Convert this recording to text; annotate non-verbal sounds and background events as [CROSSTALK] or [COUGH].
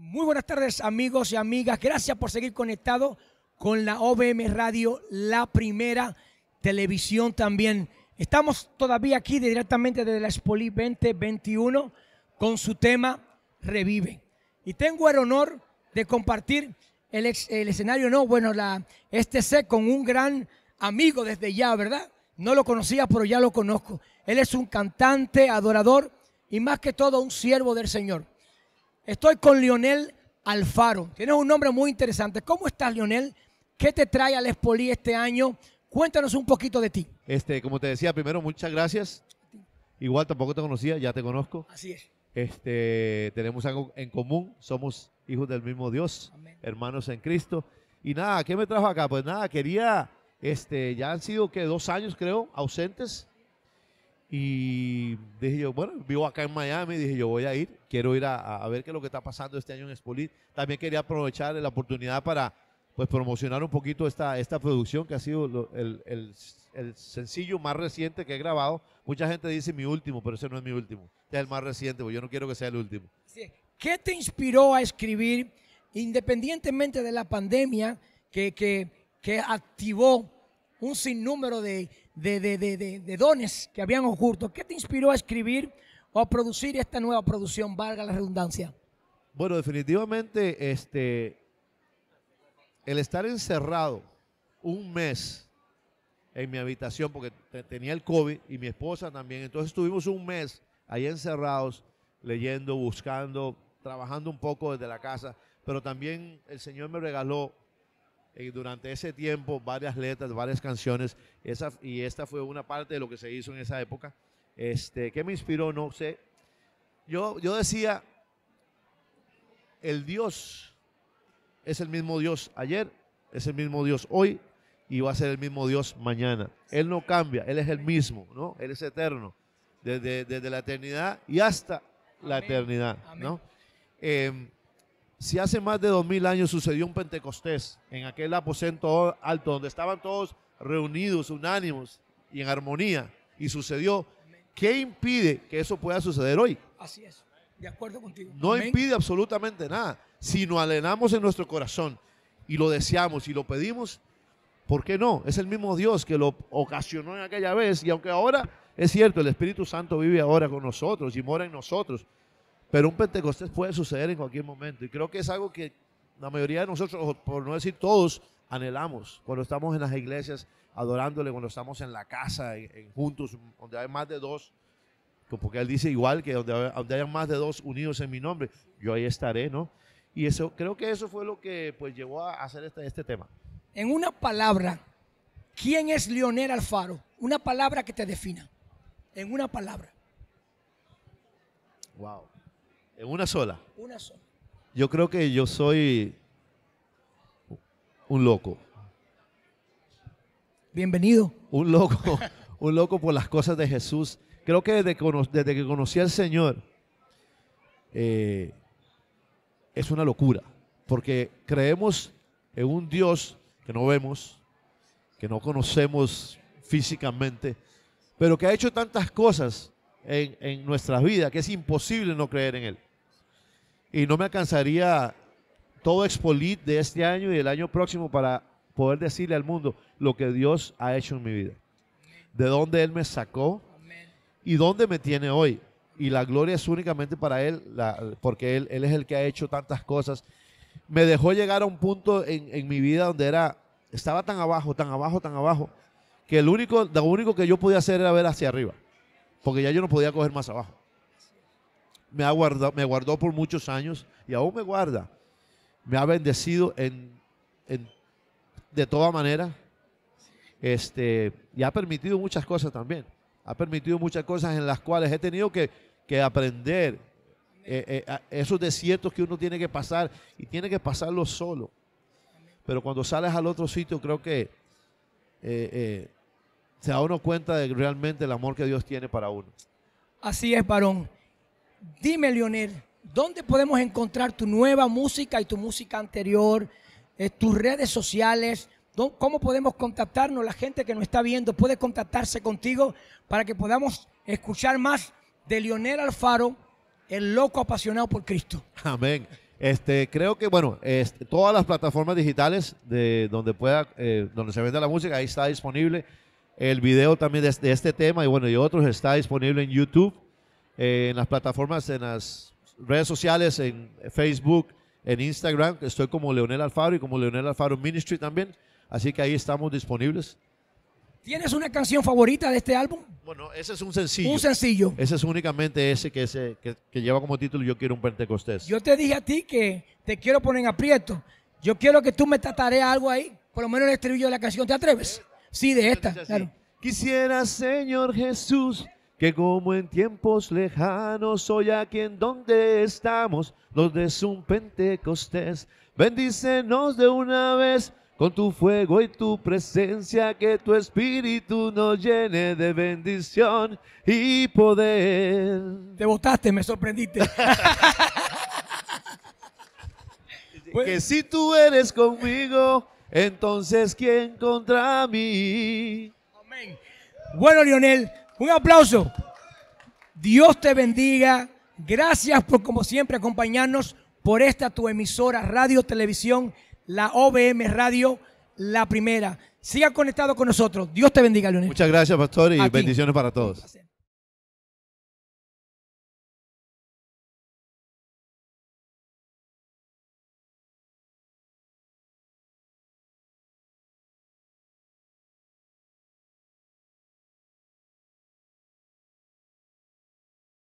Muy buenas tardes amigos y amigas. Gracias por seguir conectado con la OBM Radio, la primera televisión también. Estamos todavía aquí directamente desde la Expolí 2021 con su tema Revive. Y tengo el honor de compartir el, escenario, no, bueno, la, este sé con un gran amigo desde ya, ¿verdad? No lo conocía, pero ya lo conozco. Él es un cantante, adorador y más que todo un siervo del Señor. Estoy con Lionel Alfaro. Tienes un nombre muy interesante. ¿Cómo estás, Lionel? ¿Qué te trae al Espolí este año? Cuéntanos un poquito de ti. Este, como te decía, primero, muchas gracias. Igual tampoco te conocía, ya te conozco. Así es. Este, tenemos algo en común, somos hijos del mismo Dios, hermanos en Cristo. Y nada, ¿qué me trajo acá? Pues nada, quería, este, ya han sido que dos años creo, ausentes y dije yo, bueno, vivo acá en Miami, dije yo voy a ir, quiero ir a, ver qué es lo que está pasando este año en Spolit También quería aprovechar la oportunidad para pues promocionar un poquito esta, esta producción que ha sido el, sencillo más reciente que he grabado. Mucha gente dice mi último, pero ese no es mi último, Este es el más reciente, porque yo no quiero que sea el último. ¿Qué te inspiró a escribir, independientemente de la pandemia que, que, que activó un sinnúmero de, de, dones que habían oculto. ¿Qué te inspiró a escribir o a producir esta nueva producción, valga la redundancia? Bueno, definitivamente este, el estar encerrado un mes en mi habitación, porque tenía el COVID y mi esposa también, entonces estuvimos un mes ahí encerrados, leyendo, buscando, trabajando un poco desde la casa, pero también el Señor me regaló eh, durante ese tiempo varias letras, varias canciones, esa, y esta fue una parte de lo que se hizo en esa época. Este, ¿Qué me inspiró? No sé. Yo, yo decía, el Dios es el mismo Dios ayer, es el mismo Dios hoy y va a ser el mismo Dios mañana. Él no cambia, Él es el mismo, ¿no? Él es eterno, desde, desde la eternidad y hasta la eternidad, ¿no? Em, si hace más de dos mil años sucedió un Pentecostés en aquel aposento alto donde estaban todos reunidos, unánimos y en armonía, y sucedió, ¿qué impide que eso pueda suceder hoy? Así es, de acuerdo contigo. No impide absolutamente nada. Si nos alenamos en nuestro corazón y lo deseamos y lo pedimos, ¿por qué no? Es el mismo Dios que lo ocasionó en aquella vez y aunque ahora es cierto, el Espíritu Santo vive ahora con nosotros y mora en nosotros, pero un Pentecostés puede suceder en cualquier momento. Y creo que es algo que la mayoría de nosotros, por no decir todos, anhelamos cuando estamos en las iglesias adorándole, cuando estamos en la casa, en, juntos, donde hay más de dos. Porque él dice igual que donde, hay hayan más de dos unidos en mi nombre, yo ahí estaré, ¿no? Y eso, creo que eso fue lo que pues llevó a hacer este, este tema. En una palabra, ¿quién es Leonel Alfaro? Una palabra que te defina. En una palabra. Wow. ¿En una sola? Una sola. Yo creo que yo soy un loco. Bienvenido. Un loco, [LAUGHS] un loco por las cosas de Jesús. Creo que desde, que conocí al Señor eh, es una locura, porque creemos en un Dios que no vemos, que no conocemos físicamente, pero que ha hecho tantas cosas en, nuestra vida que es imposible no creer en Él y no me alcanzaría todo Expolit de este año y el año próximo para poder decirle al mundo lo que Dios ha hecho en mi vida, de dónde Él me sacó y dónde me tiene hoy. Y la gloria es únicamente para Él, porque él, es el que ha hecho tantas cosas. Me dejó llegar a un punto en, mi vida donde era, estaba tan abajo, tan abajo, tan abajo, que el único, lo único que yo podía hacer era ver hacia arriba, porque ya yo no podía coger más abajo me, ha guardado, me guardó por muchos años y aún me guarda. Me ha bendecido en, en, de toda manera. Este, y ha permitido muchas cosas también. Ha permitido muchas cosas en las cuales he tenido que, que aprender eh, eh, esos desiertos que uno tiene que pasar y tiene que pasarlo solo. Pero cuando sales al otro sitio, creo que eh, se da uno cuenta de realmente el amor que Dios tiene para uno. Así es, varón. Dime, Leonel, ¿dónde podemos encontrar tu nueva música y tu música anterior? Eh, tus redes sociales. ¿Cómo podemos contactarnos? La gente que nos está viendo puede contactarse contigo para que podamos escuchar más de Leonel Alfaro, el loco apasionado por Cristo. Amén. Este, creo que, bueno, todas las plataformas digitales de donde pueda, eh, donde se vende la música, ahí está disponible. El video también de, este, de, este tema y bueno, y otros está disponible en YouTube en las plataformas, en las redes sociales, en Facebook, en Instagram. Estoy como Leonel Alfaro y como Leonel Alfaro Ministry también. Así que ahí estamos disponibles. ¿Tienes una canción favorita de este álbum? Bueno, ese es un sencillo. Un sencillo. Ese es únicamente ese que, lleva como título Yo quiero un Pentecostés. Yo te dije a ti que te quiero poner en aprieto. Yo quiero que tú me trataré algo ahí, por lo menos el estribillo de la canción. ¿Te atreves? Sí, de esta. Quisiera, Señor Jesús, que como en tiempos lejanos, hoy aquí en donde estamos, los de un Pentecostés, bendícenos de una vez con tu fuego y tu presencia, que tu espíritu nos llene de bendición y poder. Te votaste, me sorprendiste. [LAUGHS] que si tú eres conmigo, entonces ¿quién contra mí? Amén. Bueno, Lionel, un aplauso. Dios te bendiga. Gracias por, como siempre, acompañarnos por esta tu emisora, radio, televisión, la OBM Radio, la primera. Siga conectado con nosotros. Dios te bendiga, Leonel. Muchas gracias, pastor, y bendiciones para todos.